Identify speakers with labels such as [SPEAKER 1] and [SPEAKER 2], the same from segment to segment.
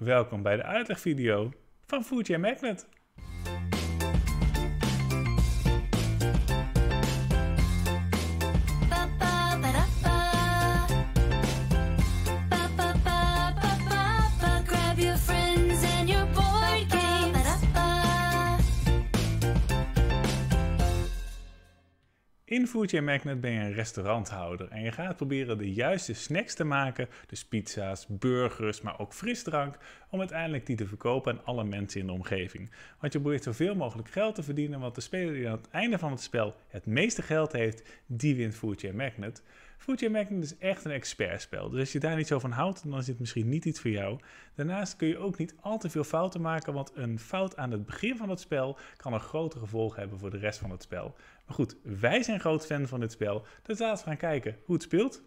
[SPEAKER 1] Welkom bij de uitlegvideo van Foodjam Magnet. In Food Chain Magnet ben je een restauranthouder en je gaat proberen de juiste snacks te maken, dus pizza's, burgers, maar ook frisdrank, om uiteindelijk die te verkopen aan alle mensen in de omgeving. Want je probeert zoveel mogelijk geld te verdienen, want de speler die aan het einde van het spel het meeste geld heeft, die wint Food Chain Magnet. Food Chain Magnet is echt een expertspel, dus als je daar niet zo van houdt, dan is dit misschien niet iets voor jou. Daarnaast kun je ook niet al te veel fouten maken, want een fout aan het begin van het spel kan een grote gevolg hebben voor de rest van het spel. Maar goed, wij zijn groot fan van dit spel. Dus laten we gaan kijken hoe het speelt.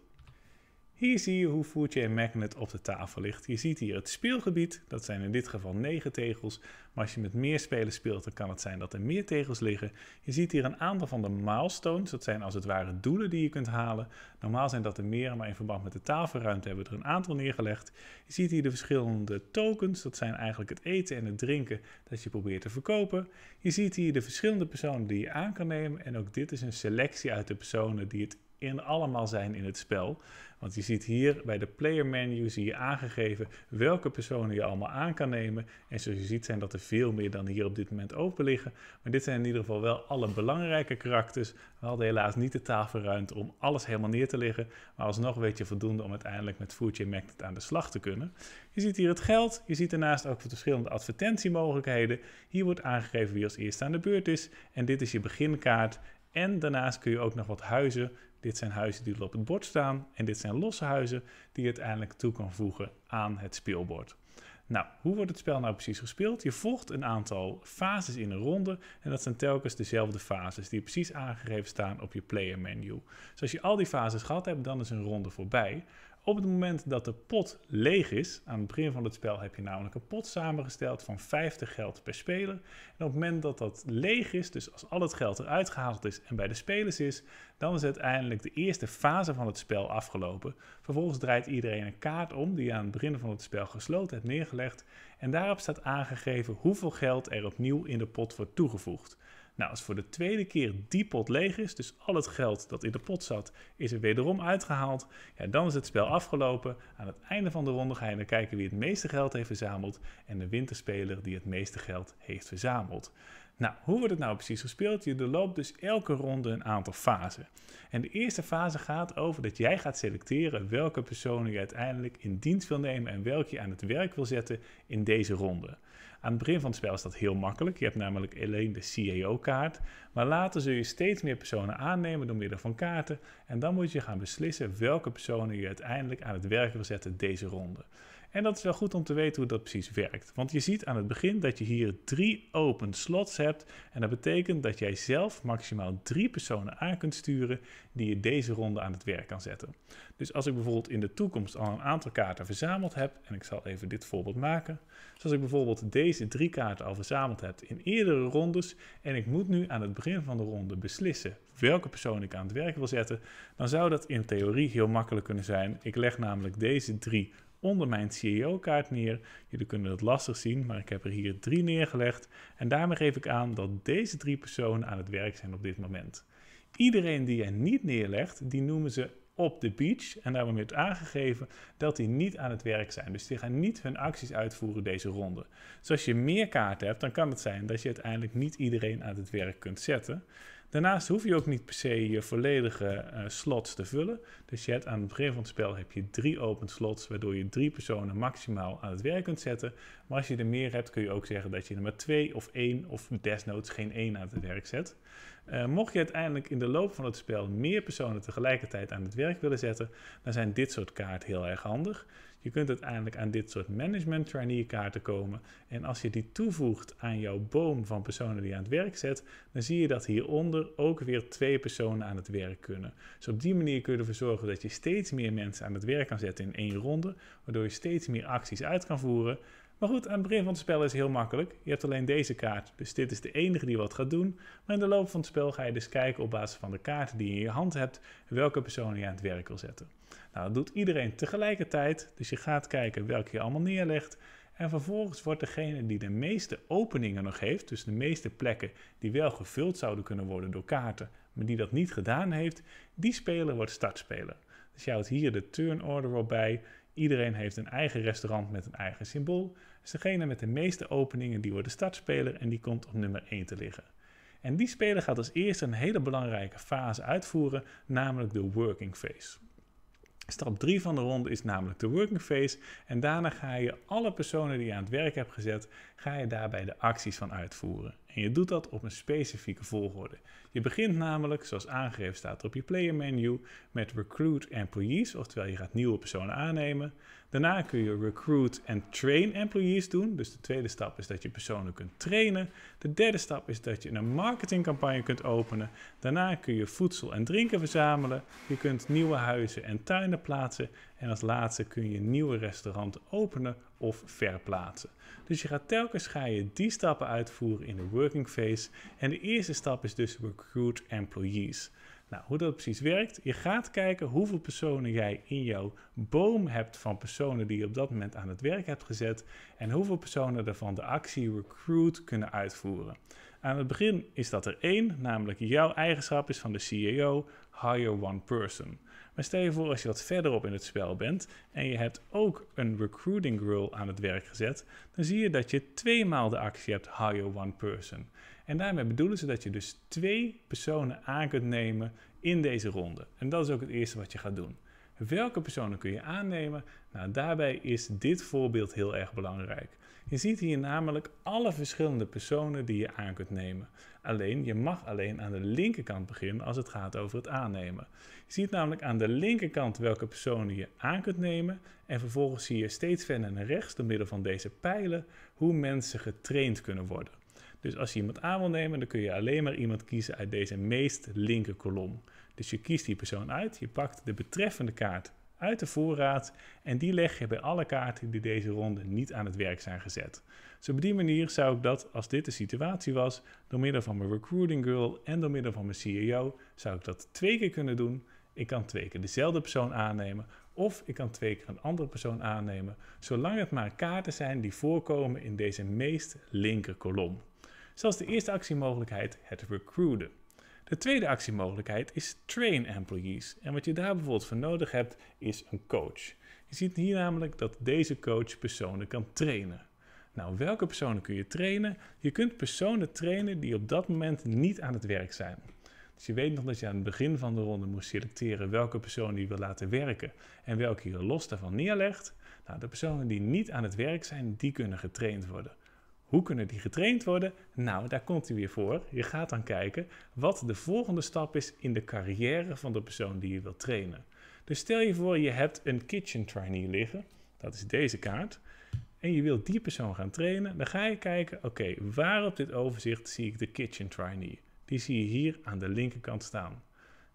[SPEAKER 1] Hier zie je hoe voertje en magnet op de tafel ligt. Je ziet hier het speelgebied, dat zijn in dit geval 9 tegels. Maar als je met meer spelers speelt, dan kan het zijn dat er meer tegels liggen. Je ziet hier een aantal van de milestones, dat zijn als het ware doelen die je kunt halen. Normaal zijn dat er meer, maar in verband met de tafelruimte hebben we er een aantal neergelegd. Je ziet hier de verschillende tokens, dat zijn eigenlijk het eten en het drinken dat je probeert te verkopen. Je ziet hier de verschillende personen die je aan kan nemen en ook dit is een selectie uit de personen die het in allemaal zijn in het spel. Want je ziet hier bij de player menu zie je aangegeven welke personen je allemaal aan kan nemen. En zoals je ziet zijn dat er veel meer dan hier op dit moment open liggen. Maar dit zijn in ieder geval wel alle belangrijke karakters. We hadden helaas niet de tafelruimte om alles helemaal neer te leggen. Maar alsnog weet je voldoende om uiteindelijk met Food Chain Magnet aan de slag te kunnen. Je ziet hier het geld. Je ziet daarnaast ook verschillende advertentiemogelijkheden. Hier wordt aangegeven wie als eerste aan de beurt is. En dit is je beginkaart. En daarnaast kun je ook nog wat huizen dit zijn huizen die op het bord staan en dit zijn losse huizen die je uiteindelijk toe kan voegen aan het speelbord. Nou, hoe wordt het spel nou precies gespeeld? Je volgt een aantal fases in een ronde en dat zijn telkens dezelfde fases die precies aangegeven staan op je player menu. Dus als je al die fases gehad hebt, dan is een ronde voorbij. Op het moment dat de pot leeg is, aan het begin van het spel heb je namelijk een pot samengesteld van 50 geld per speler. En op het moment dat dat leeg is, dus als al het geld eruit gehaald is en bij de spelers is, dan is uiteindelijk de eerste fase van het spel afgelopen. Vervolgens draait iedereen een kaart om die je aan het begin van het spel gesloten hebt neergelegd. En daarop staat aangegeven hoeveel geld er opnieuw in de pot wordt toegevoegd. Nou, als voor de tweede keer die pot leeg is, dus al het geld dat in de pot zat, is er wederom uitgehaald, ja, dan is het spel afgelopen. Aan het einde van de ronde ga je kijken wie het meeste geld heeft verzameld en de winterspeler die het meeste geld heeft verzameld. Nou, hoe wordt het nou precies gespeeld? Je doorloopt dus elke ronde een aantal fasen. En de eerste fase gaat over dat jij gaat selecteren welke personen je uiteindelijk in dienst wil nemen en welke je aan het werk wil zetten in deze ronde. Aan het begin van het spel is dat heel makkelijk. Je hebt namelijk alleen de CEO kaart Maar later zul je steeds meer personen aannemen door middel van kaarten. En dan moet je gaan beslissen welke personen je uiteindelijk aan het werk wil zetten deze ronde. En dat is wel goed om te weten hoe dat precies werkt. Want je ziet aan het begin dat je hier drie open slots hebt. En dat betekent dat jij zelf maximaal drie personen aan kunt sturen die je deze ronde aan het werk kan zetten. Dus als ik bijvoorbeeld in de toekomst al een aantal kaarten verzameld heb, en ik zal even dit voorbeeld maken. Dus als ik bijvoorbeeld deze drie kaarten al verzameld heb in eerdere rondes en ik moet nu aan het begin van de ronde beslissen welke persoon ik aan het werk wil zetten, dan zou dat in theorie heel makkelijk kunnen zijn. Ik leg namelijk deze drie onder mijn CEO-kaart neer. Jullie kunnen dat lastig zien, maar ik heb er hier drie neergelegd. En daarmee geef ik aan dat deze drie personen aan het werk zijn op dit moment. Iedereen die je niet neerlegt, die noemen ze op de beach. En daarom wordt aangegeven dat die niet aan het werk zijn. Dus die gaan niet hun acties uitvoeren deze ronde. Dus als je meer kaarten hebt, dan kan het zijn dat je uiteindelijk niet iedereen aan het werk kunt zetten. Daarnaast hoef je ook niet per se je volledige eh, slots te vullen. Dus je hebt aan het begin van het spel heb je drie open slots, waardoor je drie personen maximaal aan het werk kunt zetten. Maar als je er meer hebt, kun je ook zeggen dat je er maar twee of één of desnoods geen één aan het werk zet. Eh, mocht je uiteindelijk in de loop van het spel meer personen tegelijkertijd aan het werk willen zetten, dan zijn dit soort kaarten heel erg handig. Je kunt uiteindelijk aan dit soort management trainee kaarten komen. En als je die toevoegt aan jouw boom van personen die je aan het werk zet, dan zie je dat hieronder ook weer twee personen aan het werk kunnen. Dus op die manier kun je ervoor zorgen dat je steeds meer mensen aan het werk kan zetten in één ronde, waardoor je steeds meer acties uit kan voeren, maar goed, aan het begin van het spel is heel makkelijk. Je hebt alleen deze kaart, dus dit is de enige die wat gaat doen. Maar in de loop van het spel ga je dus kijken op basis van de kaarten die je in je hand hebt, welke persoon je aan het werk wil zetten. Nou, dat doet iedereen tegelijkertijd, dus je gaat kijken welke je allemaal neerlegt. En vervolgens wordt degene die de meeste openingen nog heeft, dus de meeste plekken die wel gevuld zouden kunnen worden door kaarten, maar die dat niet gedaan heeft, die speler wordt startspeler. Dus je houdt hier de turn order op bij. Iedereen heeft een eigen restaurant met een eigen symbool. Dus degene met de meeste openingen die wordt de startspeler en die komt op nummer 1 te liggen. En die speler gaat als eerste een hele belangrijke fase uitvoeren, namelijk de working phase. Stap 3 van de ronde is namelijk de working phase. En daarna ga je alle personen die je aan het werk hebt gezet, ga je daarbij de acties van uitvoeren. En je doet dat op een specifieke volgorde. Je begint namelijk, zoals aangegeven staat op je player menu, met recruit employees, oftewel je gaat nieuwe personen aannemen. Daarna kun je recruit en train employees doen. Dus de tweede stap is dat je personen kunt trainen. De derde stap is dat je een marketingcampagne kunt openen. Daarna kun je voedsel en drinken verzamelen. Je kunt nieuwe huizen en tuinen plaatsen. En als laatste kun je nieuwe restauranten openen of verplaatsen. Dus je gaat telkens ga je die stappen uitvoeren in de working phase. En de eerste stap is dus recruit employees. Nou, hoe dat precies werkt, je gaat kijken hoeveel personen jij in jouw boom hebt van personen die je op dat moment aan het werk hebt gezet en hoeveel personen daarvan de actie recruit kunnen uitvoeren. Aan het begin is dat er één, namelijk jouw eigenschap is van de CEO, hire one person. Maar stel je voor als je wat verderop in het spel bent en je hebt ook een recruiting rule aan het werk gezet, dan zie je dat je tweemaal de actie hebt hire one person. En daarmee bedoelen ze dat je dus twee personen aan kunt nemen in deze ronde. En dat is ook het eerste wat je gaat doen. Welke personen kun je aannemen? Nou, daarbij is dit voorbeeld heel erg belangrijk. Je ziet hier namelijk alle verschillende personen die je aan kunt nemen. Alleen, je mag alleen aan de linkerkant beginnen als het gaat over het aannemen. Je ziet namelijk aan de linkerkant welke personen je aan kunt nemen. En vervolgens zie je steeds verder naar rechts, door middel van deze pijlen, hoe mensen getraind kunnen worden. Dus als je iemand aan wil nemen, dan kun je alleen maar iemand kiezen uit deze meest linker kolom. Dus je kiest die persoon uit, je pakt de betreffende kaart uit de voorraad en die leg je bij alle kaarten die deze ronde niet aan het werk zijn gezet. Dus op die manier zou ik dat, als dit de situatie was, door middel van mijn recruiting girl en door middel van mijn CEO, zou ik dat twee keer kunnen doen. Ik kan twee keer dezelfde persoon aannemen of ik kan twee keer een andere persoon aannemen, zolang het maar kaarten zijn die voorkomen in deze meest linker kolom. Zoals de eerste actiemogelijkheid, het recruiten. De tweede actiemogelijkheid is train employees. En wat je daar bijvoorbeeld voor nodig hebt, is een coach. Je ziet hier namelijk dat deze coach personen kan trainen. Nou, welke personen kun je trainen? Je kunt personen trainen die op dat moment niet aan het werk zijn. Dus je weet nog dat je aan het begin van de ronde moest selecteren welke personen je wil laten werken en welke je los daarvan neerlegt. Nou, de personen die niet aan het werk zijn, die kunnen getraind worden. Hoe kunnen die getraind worden? Nou, daar komt hij weer voor. Je gaat dan kijken wat de volgende stap is in de carrière van de persoon die je wilt trainen. Dus stel je voor, je hebt een kitchen trainee liggen. Dat is deze kaart. En je wilt die persoon gaan trainen. Dan ga je kijken, oké, waar op dit overzicht zie ik de kitchen trainee? Die zie je hier aan de linkerkant staan.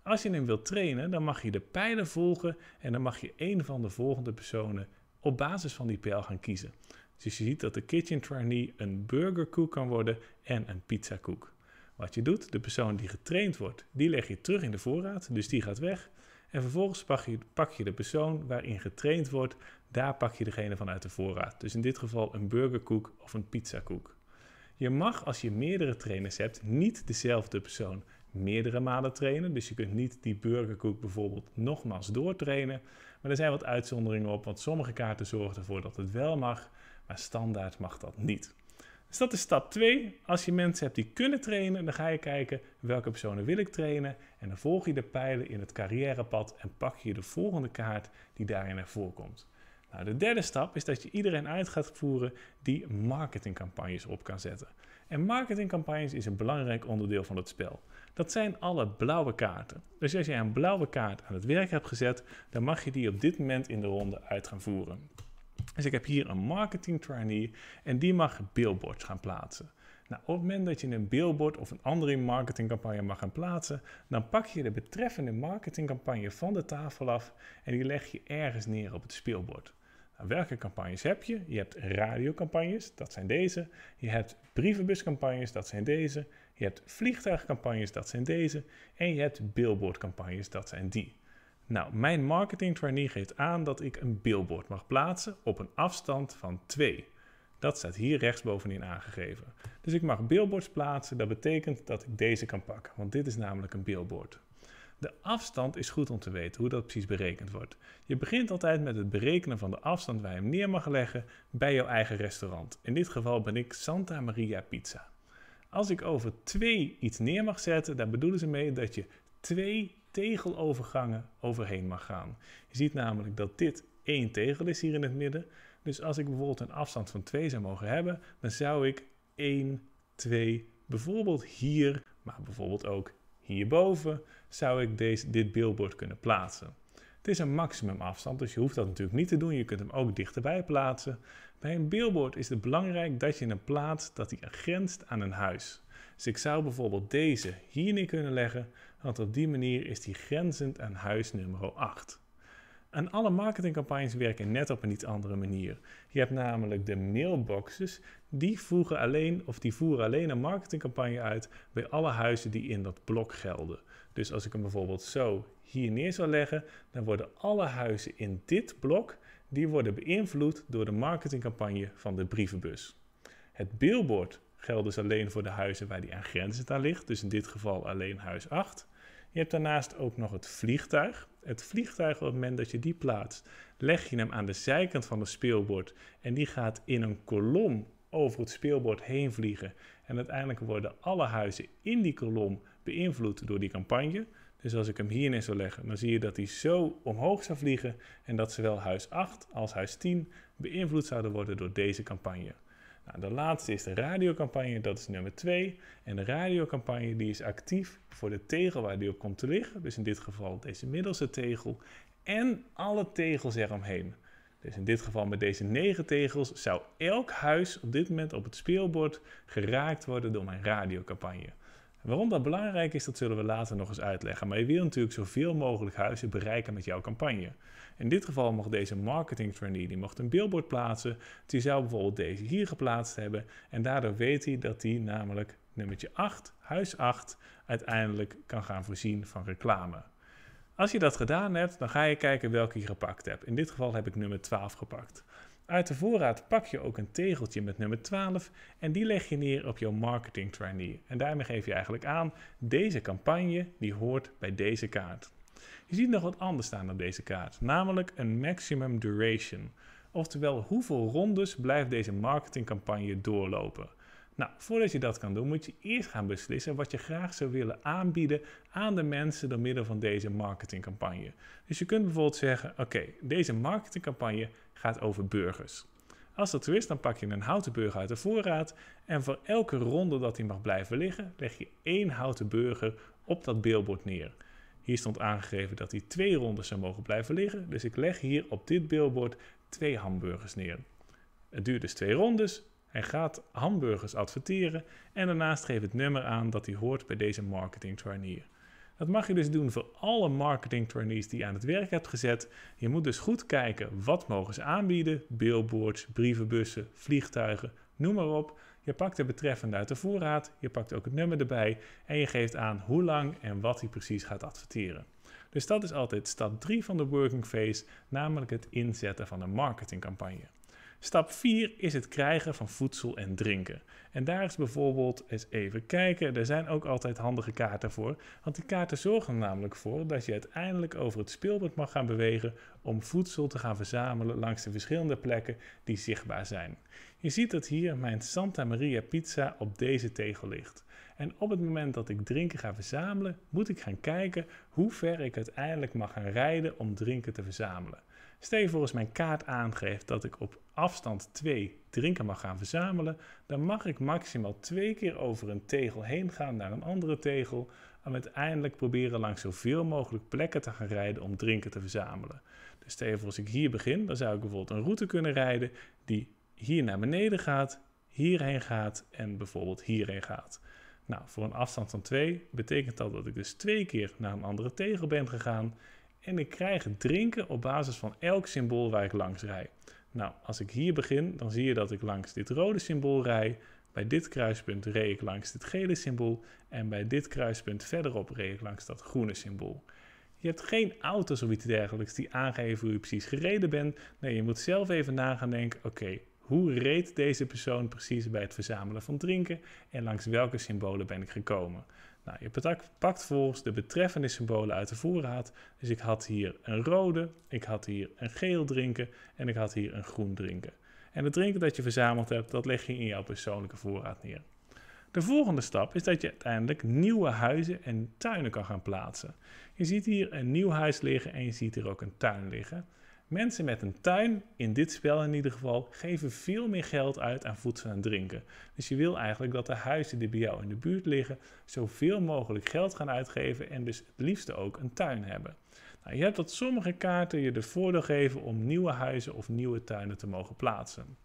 [SPEAKER 1] Als je hem wilt trainen, dan mag je de pijlen volgen en dan mag je een van de volgende personen op basis van die pijl gaan kiezen. Dus je ziet dat de kitchen trainee een burgerkoek kan worden en een pizzakoek. Wat je doet, de persoon die getraind wordt, die leg je terug in de voorraad, dus die gaat weg. En vervolgens pak je, de persoon waarin getraind wordt, daar pak je degene van uit de voorraad. Dus in dit geval een burgerkoek of een pizzakoek. Je mag als je meerdere trainers hebt niet dezelfde persoon meerdere malen trainen. Dus je kunt niet die burgerkoek bijvoorbeeld nogmaals doortrainen. Maar er zijn wat uitzonderingen op, want sommige kaarten zorgen ervoor dat het wel mag. Maar standaard mag dat niet. Dus dat is stap 2. Als je mensen hebt die kunnen trainen, dan ga je kijken welke personen wil ik trainen. En dan volg je de pijlen in het carrièrepad en pak je de volgende kaart die daarin naar voren komt. Nou, de derde stap is dat je iedereen uit gaat voeren die marketingcampagnes op kan zetten. En marketingcampagnes is een belangrijk onderdeel van het spel. Dat zijn alle blauwe kaarten. Dus als jij een blauwe kaart aan het werk hebt gezet, dan mag je die op dit moment in de ronde uit gaan voeren. Dus ik heb hier een marketing trainee en die mag billboards gaan plaatsen. Nou, op het moment dat je een billboard of een andere marketingcampagne mag gaan plaatsen, dan pak je de betreffende marketingcampagne van de tafel af en die leg je ergens neer op het speelbord. Nou, welke campagnes heb je? Je hebt radiocampagnes, dat zijn deze. Je hebt brievenbuscampagnes, dat zijn deze. Je hebt vliegtuigcampagnes, dat zijn deze. En je hebt billboardcampagnes, dat zijn die. Nou, mijn marketing trainee geeft aan dat ik een billboard mag plaatsen op een afstand van 2. Dat staat hier rechtsbovenin aangegeven. Dus ik mag billboards plaatsen. Dat betekent dat ik deze kan pakken, want dit is namelijk een billboard. De afstand is goed om te weten hoe dat precies berekend wordt. Je begint altijd met het berekenen van de afstand waar je hem neer mag leggen bij jouw eigen restaurant. In dit geval ben ik Santa Maria Pizza. Als ik over 2 iets neer mag zetten, daar bedoelen ze mee dat je 2 tegelovergangen overheen mag gaan. Je ziet namelijk dat dit één tegel is hier in het midden. Dus als ik bijvoorbeeld een afstand van 2 zou mogen hebben, dan zou ik 1, 2, bijvoorbeeld hier, maar bijvoorbeeld ook hierboven, zou ik deze, dit billboard kunnen plaatsen. Het is een maximumafstand, dus je hoeft dat natuurlijk niet te doen. Je kunt hem ook dichterbij plaatsen. Bij een billboard is het belangrijk dat je hem plaatst dat hij grenst aan een huis. Dus ik zou bijvoorbeeld deze hier neer kunnen leggen, want op die manier is die grenzend aan huis nummer 8. En alle marketingcampagnes werken net op een iets andere manier. Je hebt namelijk de mailboxes, die, voegen alleen, of die voeren alleen een marketingcampagne uit bij alle huizen die in dat blok gelden. Dus als ik hem bijvoorbeeld zo hier neer zou leggen, dan worden alle huizen in dit blok, die worden beïnvloed door de marketingcampagne van de brievenbus. Het billboard geldt dus alleen voor de huizen waar die aangrenzend aan ligt. Dus in dit geval alleen huis 8. Je hebt daarnaast ook nog het vliegtuig. Het vliegtuig, op het moment dat je die plaatst, leg je hem aan de zijkant van het speelbord. En die gaat in een kolom over het speelbord heen vliegen. En uiteindelijk worden alle huizen in die kolom beïnvloed door die campagne. Dus als ik hem hier neer zou leggen, dan zie je dat hij zo omhoog zou vliegen en dat zowel huis 8 als huis 10 beïnvloed zouden worden door deze campagne. Nou, de laatste is de radiocampagne, dat is nummer 2. En de radiocampagne die is actief voor de tegel waar die op komt te liggen. Dus in dit geval deze middelste tegel en alle tegels eromheen. Dus in dit geval met deze 9 tegels zou elk huis op dit moment op het speelbord geraakt worden door mijn radiocampagne. Waarom dat belangrijk is, dat zullen we later nog eens uitleggen. Maar je wil natuurlijk zoveel mogelijk huizen bereiken met jouw campagne. In dit geval mocht deze marketing trainee die mocht een billboard plaatsen. Die zou bijvoorbeeld deze hier geplaatst hebben. En daardoor weet hij dat hij namelijk nummertje 8, huis 8, uiteindelijk kan gaan voorzien van reclame. Als je dat gedaan hebt, dan ga je kijken welke je gepakt hebt. In dit geval heb ik nummer 12 gepakt. Uit de voorraad pak je ook een tegeltje met nummer 12 en die leg je neer op jouw marketing trainee. En daarmee geef je eigenlijk aan, deze campagne die hoort bij deze kaart. Je ziet nog wat anders staan op deze kaart, namelijk een maximum duration. Oftewel, hoeveel rondes blijft deze marketingcampagne doorlopen? Nou, voordat je dat kan doen, moet je eerst gaan beslissen wat je graag zou willen aanbieden aan de mensen door middel van deze marketingcampagne. Dus je kunt bijvoorbeeld zeggen: Oké, deze marketingcampagne gaat over burgers. Als dat zo is, dan pak je een houten burger uit de voorraad en voor elke ronde dat die mag blijven liggen, leg je één houten burger op dat billboard neer. Hier stond aangegeven dat die twee rondes zou mogen blijven liggen, dus ik leg hier op dit billboard twee hamburgers neer. Het duurt dus twee rondes, hij gaat hamburgers adverteren en daarnaast geeft het nummer aan dat hij hoort bij deze marketing Dat mag je dus doen voor alle marketing trainees die je aan het werk hebt gezet. Je moet dus goed kijken wat mogen ze aanbieden: billboards, brievenbussen, vliegtuigen, noem maar op. Je pakt de betreffende uit de voorraad, je pakt ook het nummer erbij en je geeft aan hoe lang en wat hij precies gaat adverteren. Dus dat is altijd stap 3 van de working phase, namelijk het inzetten van een marketingcampagne. Stap 4 is het krijgen van voedsel en drinken. En daar is bijvoorbeeld eens even kijken. Er zijn ook altijd handige kaarten voor. Want die kaarten zorgen er namelijk voor dat je uiteindelijk over het speelbord mag gaan bewegen om voedsel te gaan verzamelen langs de verschillende plekken die zichtbaar zijn. Je ziet dat hier mijn Santa Maria pizza op deze tegel ligt. En op het moment dat ik drinken ga verzamelen, moet ik gaan kijken hoe ver ik uiteindelijk mag gaan rijden om drinken te verzamelen. Stel je voor als mijn kaart aangeeft dat ik op afstand 2 drinken mag gaan verzamelen, dan mag ik maximaal twee keer over een tegel heen gaan naar een andere tegel en uiteindelijk proberen langs zoveel mogelijk plekken te gaan rijden om drinken te verzamelen. Dus stel als ik hier begin, dan zou ik bijvoorbeeld een route kunnen rijden die hier naar beneden gaat, hierheen gaat en bijvoorbeeld hierheen gaat. Nou, voor een afstand van 2 betekent dat dat ik dus twee keer naar een andere tegel ben gegaan en ik krijg drinken op basis van elk symbool waar ik langs rijd. Nou, als ik hier begin, dan zie je dat ik langs dit rode symbool rij. Bij dit kruispunt reed ik langs dit gele symbool. En bij dit kruispunt verderop reed ik langs dat groene symbool. Je hebt geen auto's of iets dergelijks die aangeven hoe je precies gereden bent. Nee, je moet zelf even nagaan denken, oké, hoe reed deze persoon precies bij het verzamelen van drinken en langs welke symbolen ben ik gekomen? Nou, je pakt volgens de betreffende symbolen uit de voorraad. Dus ik had hier een rode, ik had hier een geel drinken en ik had hier een groen drinken. En het drinken dat je verzameld hebt, dat leg je in jouw persoonlijke voorraad neer. De volgende stap is dat je uiteindelijk nieuwe huizen en tuinen kan gaan plaatsen. Je ziet hier een nieuw huis liggen en je ziet hier ook een tuin liggen. Mensen met een tuin, in dit spel in ieder geval, geven veel meer geld uit aan voedsel en drinken. Dus je wil eigenlijk dat de huizen die bij jou in de buurt liggen zoveel mogelijk geld gaan uitgeven en dus het liefste ook een tuin hebben. Nou, je hebt dat sommige kaarten je de voordeel geven om nieuwe huizen of nieuwe tuinen te mogen plaatsen.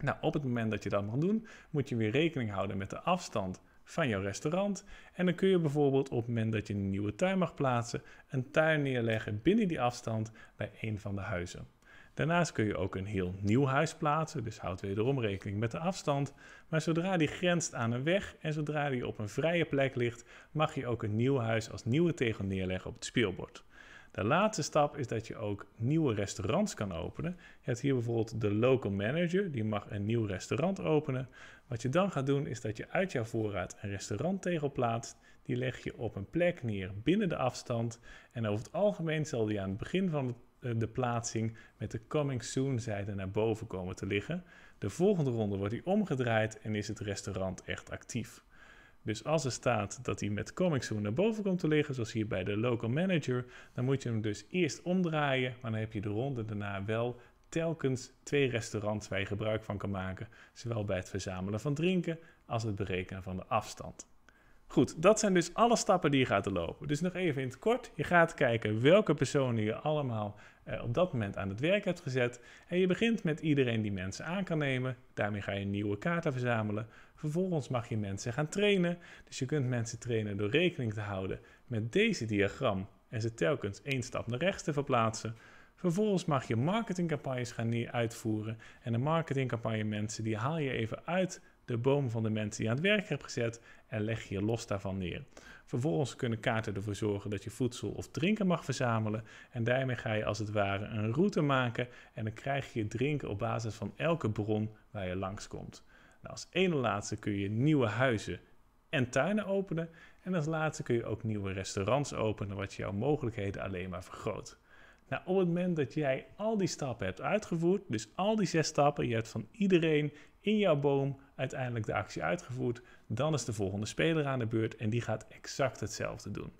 [SPEAKER 1] Nou, op het moment dat je dat mag doen, moet je weer rekening houden met de afstand van jouw restaurant. En dan kun je bijvoorbeeld op het moment dat je een nieuwe tuin mag plaatsen, een tuin neerleggen binnen die afstand bij een van de huizen. Daarnaast kun je ook een heel nieuw huis plaatsen, dus houd wederom rekening met de afstand. Maar zodra die grenst aan een weg en zodra die op een vrije plek ligt, mag je ook een nieuw huis als nieuwe tegel neerleggen op het speelbord. De laatste stap is dat je ook nieuwe restaurants kan openen. Je hebt hier bijvoorbeeld de local manager, die mag een nieuw restaurant openen. Wat je dan gaat doen is dat je uit jouw voorraad een restauranttegel plaatst. Die leg je op een plek neer binnen de afstand. En over het algemeen zal die aan het begin van eh, de plaatsing met de coming soon zijde naar boven komen te liggen. De volgende ronde wordt die omgedraaid en is het restaurant echt actief. Dus als er staat dat hij met comics Zoom naar boven komt te liggen, zoals hier bij de local manager, dan moet je hem dus eerst omdraaien, maar dan heb je de ronde daarna wel telkens twee restaurants waar je gebruik van kan maken, zowel bij het verzamelen van drinken als het berekenen van de afstand. Goed, dat zijn dus alle stappen die je gaat lopen. Dus nog even in het kort, je gaat kijken welke personen je allemaal eh, op dat moment aan het werk hebt gezet. En je begint met iedereen die mensen aan kan nemen. Daarmee ga je nieuwe kaarten verzamelen. Vervolgens mag je mensen gaan trainen. Dus je kunt mensen trainen door rekening te houden met deze diagram en ze telkens één stap naar rechts te verplaatsen. Vervolgens mag je marketingcampagnes gaan uitvoeren. En de marketingcampagne mensen, die haal je even uit de boom van de mensen die je aan het werk hebt gezet en leg je los daarvan neer. Vervolgens kunnen kaarten ervoor zorgen dat je voedsel of drinken mag verzamelen en daarmee ga je als het ware een route maken en dan krijg je drinken op basis van elke bron waar je langskomt. Nou, als ene laatste kun je nieuwe huizen en tuinen openen. En als laatste kun je ook nieuwe restaurants openen, wat jouw mogelijkheden alleen maar vergroot. Nou, op het moment dat jij al die stappen hebt uitgevoerd, dus al die zes stappen, je hebt van iedereen in jouw boom uiteindelijk de actie uitgevoerd, dan is de volgende speler aan de beurt en die gaat exact hetzelfde doen.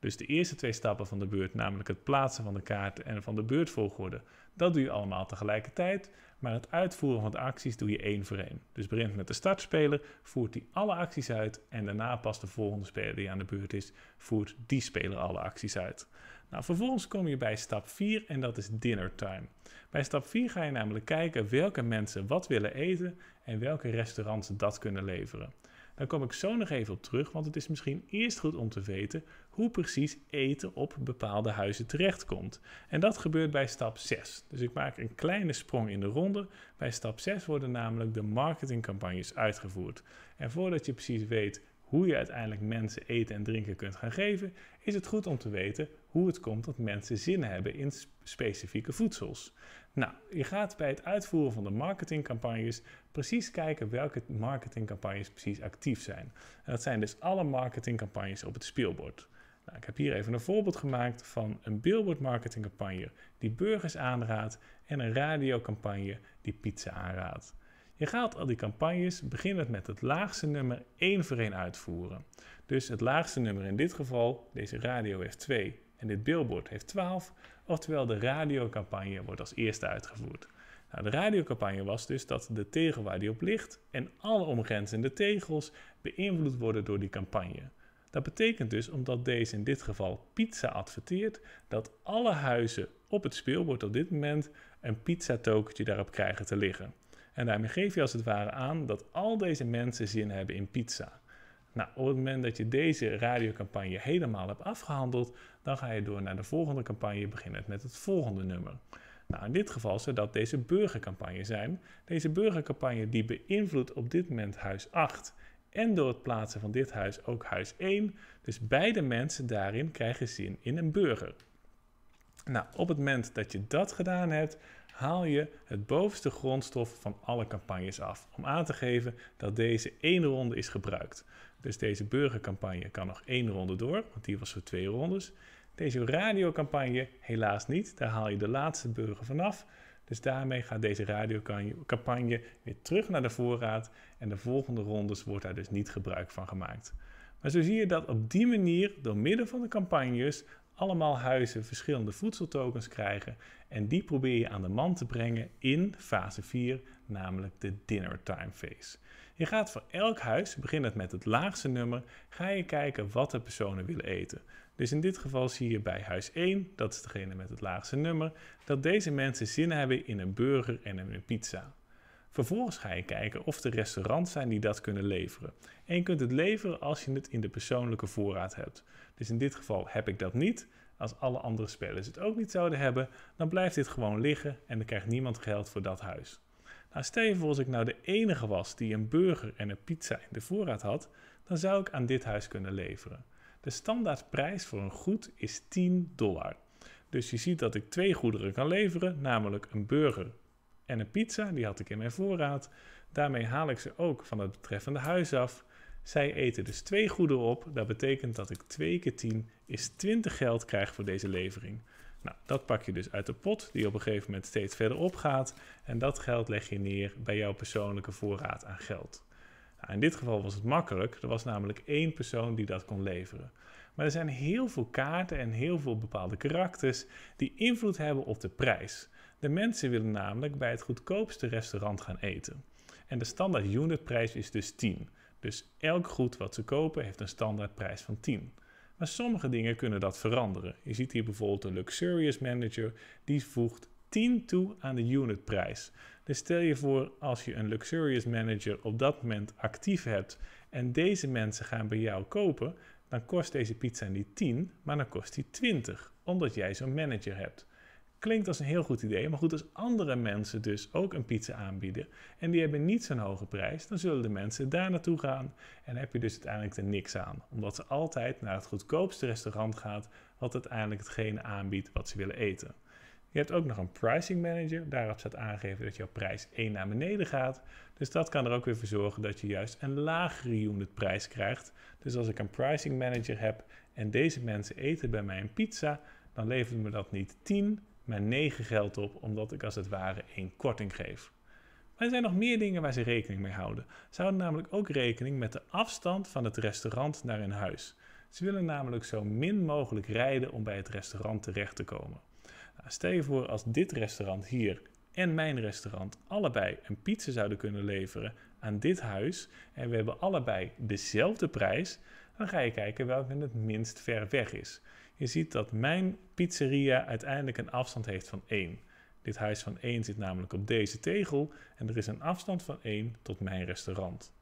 [SPEAKER 1] Dus de eerste twee stappen van de beurt, namelijk het plaatsen van de kaart en van de beurtvolgorde, dat doe je allemaal tegelijkertijd. Maar het uitvoeren van de acties doe je één voor één. Dus begint met de startspeler, voert die alle acties uit en daarna pas de volgende speler die aan de beurt is, voert die speler alle acties uit. Nou, vervolgens kom je bij stap 4 en dat is dinner time. Bij stap 4 ga je namelijk kijken welke mensen wat willen eten en welke restaurants dat kunnen leveren. Daar kom ik zo nog even op terug, want het is misschien eerst goed om te weten hoe precies eten op bepaalde huizen terechtkomt. En dat gebeurt bij stap 6. Dus ik maak een kleine sprong in de ronde. Bij stap 6 worden namelijk de marketingcampagnes uitgevoerd. En voordat je precies weet hoe je uiteindelijk mensen eten en drinken kunt gaan geven, is het goed om te weten hoe het komt dat mensen zin hebben in specifieke voedsels. Nou, je gaat bij het uitvoeren van de marketingcampagnes precies kijken welke marketingcampagnes precies actief zijn. En dat zijn dus alle marketingcampagnes op het speelbord. Nou, ik heb hier even een voorbeeld gemaakt van een billboard marketingcampagne die burgers aanraadt en een radiocampagne die pizza aanraadt. Je gaat al die campagnes beginnen met het laagste nummer één voor één uitvoeren. Dus het laagste nummer in dit geval, deze radio heeft 2 en dit billboard heeft 12, oftewel de radiocampagne wordt als eerste uitgevoerd. Nou, de radiocampagne was dus dat de tegel waar die op ligt en alle omgrenzende tegels beïnvloed worden door die campagne. Dat betekent dus, omdat deze in dit geval pizza adverteert, dat alle huizen op het speelbord op dit moment een pizza tokentje daarop krijgen te liggen. En daarmee geef je als het ware aan dat al deze mensen zin hebben in pizza. Nou, op het moment dat je deze radiocampagne helemaal hebt afgehandeld, dan ga je door naar de volgende campagne, beginnend met het volgende nummer. Nou, in dit geval zou dat deze burgercampagne zijn. Deze burgercampagne die beïnvloedt op dit moment huis 8 en door het plaatsen van dit huis ook huis 1. Dus beide mensen daarin krijgen zin in een burger. Nou, op het moment dat je dat gedaan hebt, haal je het bovenste grondstof van alle campagnes af. Om aan te geven dat deze één ronde is gebruikt. Dus deze burgercampagne kan nog één ronde door, want die was voor twee rondes. Deze radiocampagne helaas niet, daar haal je de laatste burger vanaf. Dus daarmee gaat deze radiocampagne weer terug naar de voorraad en de volgende rondes wordt daar dus niet gebruik van gemaakt. Maar zo zie je dat op die manier, door middel van de campagnes, allemaal huizen verschillende voedseltokens krijgen. En die probeer je aan de man te brengen in fase 4, namelijk de dinner time phase. Je gaat voor elk huis, beginnend met het laagste nummer, ga je kijken wat de personen willen eten. Dus in dit geval zie je bij huis 1, dat is degene met het laagste nummer, dat deze mensen zin hebben in een burger en een pizza. Vervolgens ga je kijken of er restaurants zijn die dat kunnen leveren. En je kunt het leveren als je het in de persoonlijke voorraad hebt. Dus in dit geval heb ik dat niet. Als alle andere spelers het ook niet zouden hebben, dan blijft dit gewoon liggen en dan krijgt niemand geld voor dat huis. Nou, stel voor als ik nou de enige was die een burger en een pizza in de voorraad had, dan zou ik aan dit huis kunnen leveren. De standaardprijs voor een goed is 10 dollar. Dus je ziet dat ik twee goederen kan leveren, namelijk een burger en een pizza, die had ik in mijn voorraad. Daarmee haal ik ze ook van het betreffende huis af. Zij eten dus twee goederen op. Dat betekent dat ik 2 keer 10 is 20 geld krijg voor deze levering. Nou, dat pak je dus uit de pot die op een gegeven moment steeds verder opgaat. En dat geld leg je neer bij jouw persoonlijke voorraad aan geld. Nou, in dit geval was het makkelijk. Er was namelijk één persoon die dat kon leveren. Maar er zijn heel veel kaarten en heel veel bepaalde karakters die invloed hebben op de prijs. De mensen willen namelijk bij het goedkoopste restaurant gaan eten. En de standaard unitprijs is dus 10. Dus elk goed wat ze kopen heeft een standaardprijs van 10. Maar sommige dingen kunnen dat veranderen. Je ziet hier bijvoorbeeld een luxurious manager die voegt 10 toe aan de unitprijs. Dus stel je voor als je een luxurious manager op dat moment actief hebt en deze mensen gaan bij jou kopen, dan kost deze pizza niet 10, maar dan kost die 20, omdat jij zo'n manager hebt. Klinkt als een heel goed idee, maar goed, als andere mensen dus ook een pizza aanbieden en die hebben niet zo'n hoge prijs, dan zullen de mensen daar naartoe gaan en heb je dus uiteindelijk er niks aan, omdat ze altijd naar het goedkoopste restaurant gaat wat uiteindelijk hetgene aanbiedt wat ze willen eten. Je hebt ook nog een pricing manager, daarop staat aangegeven dat jouw prijs 1 naar beneden gaat, dus dat kan er ook weer voor zorgen dat je juist een lagere prijs krijgt. Dus als ik een pricing manager heb en deze mensen eten bij mij een pizza, dan levert me dat niet 10, mijn 9 geld op, omdat ik als het ware een korting geef. Maar er zijn nog meer dingen waar ze rekening mee houden. Ze houden namelijk ook rekening met de afstand van het restaurant naar hun huis. Ze willen namelijk zo min mogelijk rijden om bij het restaurant terecht te komen. Nou, stel je voor als dit restaurant hier en mijn restaurant allebei een pizza zouden kunnen leveren aan dit huis en we hebben allebei dezelfde prijs, dan ga je kijken welke het minst ver weg is. Je ziet dat mijn pizzeria uiteindelijk een afstand heeft van 1. Dit huis van 1 zit namelijk op deze tegel en er is een afstand van 1 tot mijn restaurant.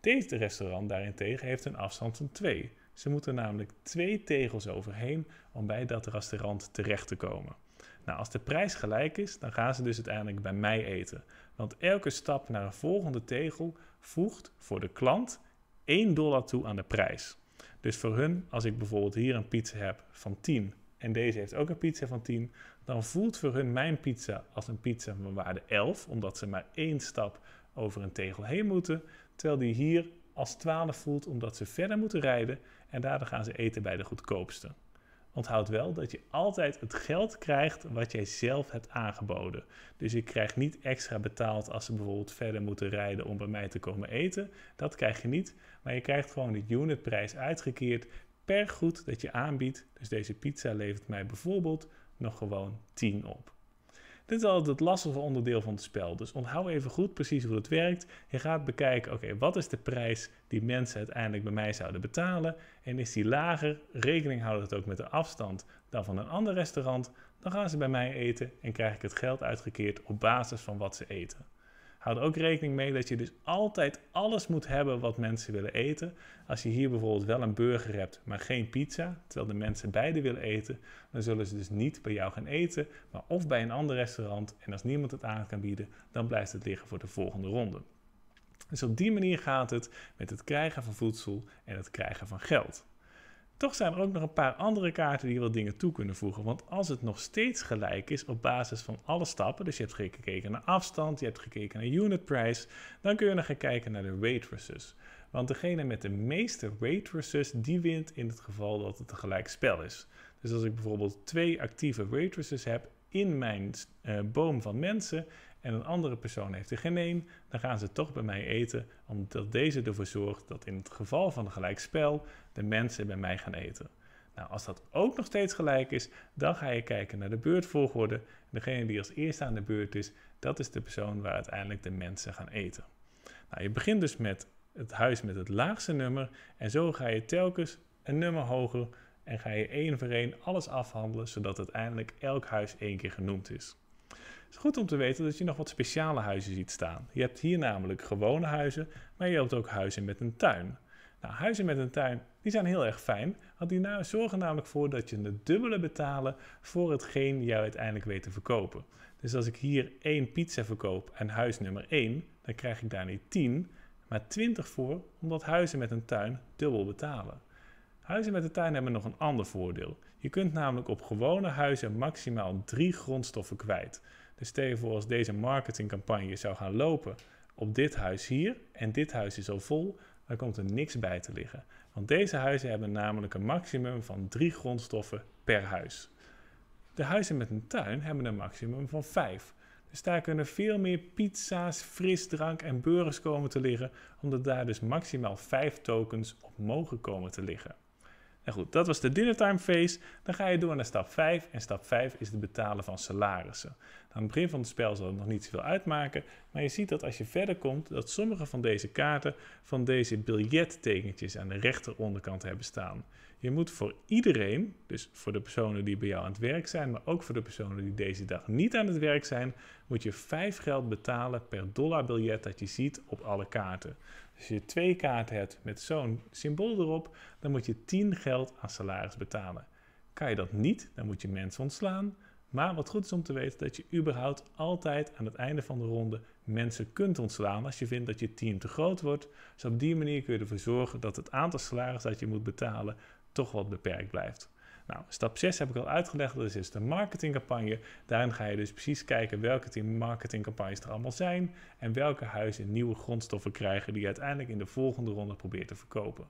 [SPEAKER 1] Deze restaurant daarentegen heeft een afstand van 2. Ze moeten namelijk twee tegels overheen om bij dat restaurant terecht te komen. Nou, als de prijs gelijk is, dan gaan ze dus uiteindelijk bij mij eten. Want elke stap naar een volgende tegel voegt voor de klant 1 dollar toe aan de prijs. Dus voor hun, als ik bijvoorbeeld hier een pizza heb van 10 en deze heeft ook een pizza van 10, dan voelt voor hun mijn pizza als een pizza van waarde 11, omdat ze maar één stap over een tegel heen moeten, terwijl die hier als 12 voelt omdat ze verder moeten rijden en daardoor gaan ze eten bij de goedkoopste. Onthoud wel dat je altijd het geld krijgt wat jij zelf hebt aangeboden. Dus ik krijg niet extra betaald als ze bijvoorbeeld verder moeten rijden om bij mij te komen eten. Dat krijg je niet. Maar je krijgt gewoon de unitprijs uitgekeerd per goed dat je aanbiedt. Dus deze pizza levert mij bijvoorbeeld nog gewoon 10 op. Dit is altijd het lastige onderdeel van het spel. Dus onthoud even goed precies hoe het werkt. Je gaat bekijken, oké, wat is de prijs die mensen uiteindelijk bij mij zouden betalen? En is die lager, rekening houdend ook met de afstand dan van een ander restaurant, dan gaan ze bij mij eten en krijg ik het geld uitgekeerd op basis van wat ze eten. Houd er ook rekening mee dat je dus altijd alles moet hebben wat mensen willen eten. Als je hier bijvoorbeeld wel een burger hebt, maar geen pizza, terwijl de mensen beide willen eten, dan zullen ze dus niet bij jou gaan eten, maar of bij een ander restaurant. En als niemand het aan kan bieden, dan blijft het liggen voor de volgende ronde. Dus op die manier gaat het met het krijgen van voedsel en het krijgen van geld. Toch zijn er ook nog een paar andere kaarten die wat dingen toe kunnen voegen. Want als het nog steeds gelijk is op basis van alle stappen, dus je hebt gekeken naar afstand, je hebt gekeken naar unit price, dan kun je nog gaan kijken naar de waitresses. Want degene met de meeste waitresses, die wint in het geval dat het een gelijk spel is. Dus als ik bijvoorbeeld twee actieve waitresses heb in mijn eh, boom van mensen, en een andere persoon heeft er geen één, dan gaan ze toch bij mij eten, omdat deze ervoor zorgt dat in het geval van gelijkspel de mensen bij mij gaan eten. Nou, als dat ook nog steeds gelijk is, dan ga je kijken naar de beurtvolgorde. degene die als eerste aan de beurt is, dat is de persoon waar uiteindelijk de mensen gaan eten. Nou, je begint dus met het huis met het laagste nummer en zo ga je telkens een nummer hoger en ga je één voor één alles afhandelen, zodat uiteindelijk elk huis één keer genoemd is. Het is goed om te weten dat je nog wat speciale huizen ziet staan. Je hebt hier namelijk gewone huizen, maar je hebt ook huizen met een tuin. Nou, huizen met een tuin, die zijn heel erg fijn, want die zorgen namelijk voor dat je het dubbele betalen voor hetgeen jij uiteindelijk weet te verkopen. Dus als ik hier één pizza verkoop en huis nummer 1, dan krijg ik daar niet 10, maar 20 voor, omdat huizen met een tuin dubbel betalen. Huizen met een tuin hebben nog een ander voordeel. Je kunt namelijk op gewone huizen maximaal drie grondstoffen kwijt. Dus stel voor als deze marketingcampagne zou gaan lopen op dit huis hier en dit huis is al vol, dan komt er niks bij te liggen. Want deze huizen hebben namelijk een maximum van drie grondstoffen per huis. De huizen met een tuin hebben een maximum van vijf. Dus daar kunnen veel meer pizza's, frisdrank en burgers komen te liggen, omdat daar dus maximaal vijf tokens op mogen komen te liggen. En goed, dat was de dinnertime phase. Dan ga je door naar stap 5. En stap 5 is het betalen van salarissen. Aan het begin van het spel zal het nog niet zoveel uitmaken. Maar je ziet dat als je verder komt, dat sommige van deze kaarten van deze biljettekentjes aan de rechteronderkant hebben staan. Je moet voor iedereen, dus voor de personen die bij jou aan het werk zijn, maar ook voor de personen die deze dag niet aan het werk zijn, moet je 5 geld betalen per dollarbiljet dat je ziet op alle kaarten. Als je twee kaarten hebt met zo'n symbool erop, dan moet je 10 geld aan salaris betalen. Kan je dat niet, dan moet je mensen ontslaan. Maar wat goed is om te weten, dat je überhaupt altijd aan het einde van de ronde mensen kunt ontslaan als je vindt dat je team te groot wordt. Dus op die manier kun je ervoor zorgen dat het aantal salaris dat je moet betalen toch wat beperkt blijft. Nou, stap 6 heb ik al uitgelegd, dat is dus de marketingcampagne. Daarin ga je dus precies kijken welke marketingcampagnes er allemaal zijn en welke huizen nieuwe grondstoffen krijgen die je uiteindelijk in de volgende ronde probeert te verkopen.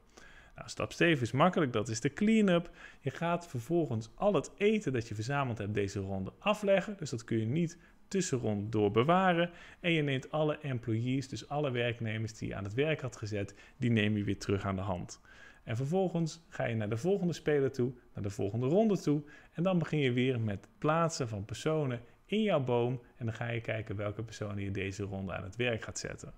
[SPEAKER 1] Nou, stap 7 is makkelijk, dat is de clean-up. Je gaat vervolgens al het eten dat je verzameld hebt deze ronde afleggen, dus dat kun je niet rond door bewaren. En je neemt alle employees, dus alle werknemers die je aan het werk had gezet, die neem je weer terug aan de hand. En vervolgens ga je naar de volgende speler toe, naar de volgende ronde toe. En dan begin je weer met plaatsen van personen in jouw boom. En dan ga je kijken welke personen je deze ronde aan het werk gaat zetten.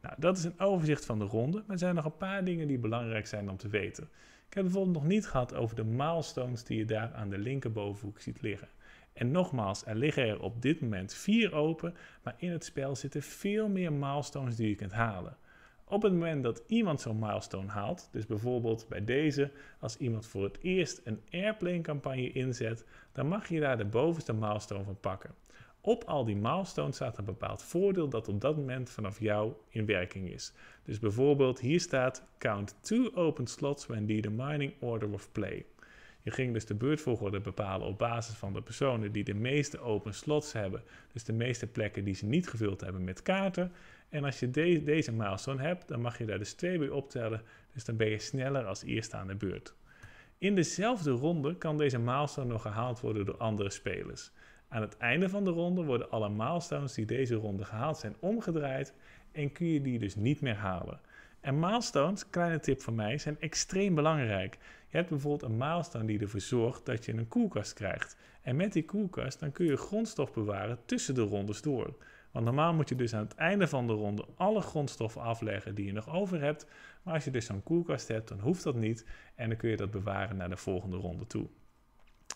[SPEAKER 1] Nou, dat is een overzicht van de ronde, maar er zijn nog een paar dingen die belangrijk zijn om te weten. Ik heb bijvoorbeeld nog niet gehad over de milestones die je daar aan de linkerbovenhoek ziet liggen. En nogmaals, er liggen er op dit moment vier open, maar in het spel zitten veel meer milestones die je kunt halen. Op het moment dat iemand zo'n milestone haalt, dus bijvoorbeeld bij deze, als iemand voor het eerst een airplane-campagne inzet, dan mag je daar de bovenste milestone van pakken. Op al die milestones staat een bepaald voordeel dat op dat moment vanaf jou in werking is. Dus bijvoorbeeld hier staat count two open slots when mining order of play. Je ging dus de beurtvolgorde bepalen op basis van de personen die de meeste open slots hebben. Dus de meeste plekken die ze niet gevuld hebben met kaarten. En als je deze milestone hebt, dan mag je daar dus twee bij optellen. Dus dan ben je sneller als eerst aan de beurt. In dezelfde ronde kan deze milestone nog gehaald worden door andere spelers. Aan het einde van de ronde worden alle milestones die deze ronde gehaald zijn omgedraaid en kun je die dus niet meer halen. En milestones, kleine tip van mij, zijn extreem belangrijk. Je hebt bijvoorbeeld een milestone die ervoor zorgt dat je een koelkast krijgt. En met die koelkast dan kun je grondstof bewaren tussen de rondes door. Want normaal moet je dus aan het einde van de ronde alle grondstoffen afleggen die je nog over hebt. Maar als je dus zo'n koelkast hebt, dan hoeft dat niet. En dan kun je dat bewaren naar de volgende ronde toe.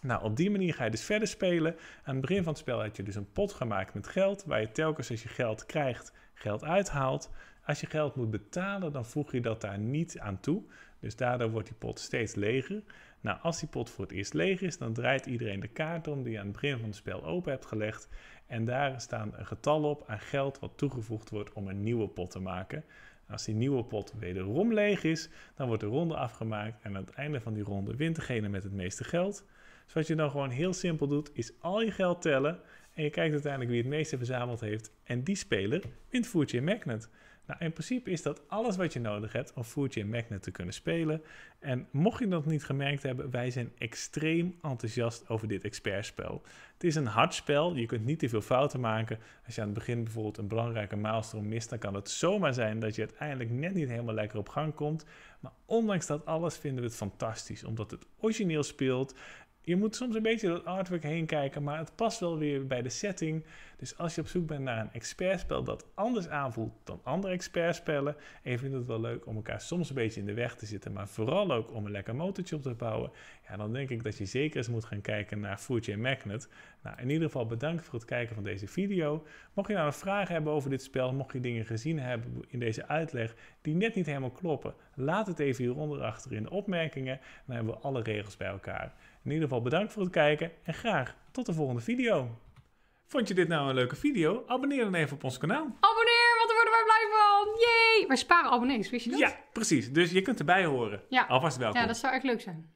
[SPEAKER 1] Nou, op die manier ga je dus verder spelen. Aan het begin van het spel heb je dus een pot gemaakt met geld, waar je telkens als je geld krijgt, geld uithaalt. Als je geld moet betalen, dan voeg je dat daar niet aan toe. Dus daardoor wordt die pot steeds leger. Nou, als die pot voor het eerst leeg is, dan draait iedereen de kaart om die je aan het begin van het spel open hebt gelegd. En daar staan een getal op aan geld wat toegevoegd wordt om een nieuwe pot te maken. Als die nieuwe pot wederom leeg is, dan wordt de ronde afgemaakt en aan het einde van die ronde wint degene met het meeste geld. Dus wat je dan gewoon heel simpel doet, is al je geld tellen en je kijkt uiteindelijk wie het meeste verzameld heeft. En die speler wint Voertje en Magnet. Nou, in principe is dat alles wat je nodig hebt om en Magnet te kunnen spelen. En mocht je dat niet gemerkt hebben, wij zijn extreem enthousiast over dit expertspel. Het is een hard spel, je kunt niet te veel fouten maken. Als je aan het begin bijvoorbeeld een belangrijke milestone mist, dan kan het zomaar zijn dat je uiteindelijk net niet helemaal lekker op gang komt. Maar ondanks dat alles vinden we het fantastisch, omdat het origineel speelt je moet soms een beetje dat artwork heen kijken, maar het past wel weer bij de setting. Dus als je op zoek bent naar een expertspel dat anders aanvoelt dan andere expertspellen, en je vindt het wel leuk om elkaar soms een beetje in de weg te zitten, maar vooral ook om een lekker motortje op te bouwen, ja, dan denk ik dat je zeker eens moet gaan kijken naar Fuji Magnet. Nou, in ieder geval bedankt voor het kijken van deze video. Mocht je nou een vraag hebben over dit spel, mocht je dingen gezien hebben in deze uitleg die net niet helemaal kloppen, laat het even hieronder achter in de opmerkingen. Dan hebben we alle regels bij elkaar. In ieder geval bedankt voor het kijken en graag tot de volgende video. Vond je dit nou een leuke video? Abonneer dan even op ons kanaal. Abonneer, want daar worden wij blij van. Jee! Wij sparen abonnees, wist je dat? Ja, precies. Dus je kunt erbij horen. Ja. Alvast welkom. Ja, dat zou echt leuk zijn.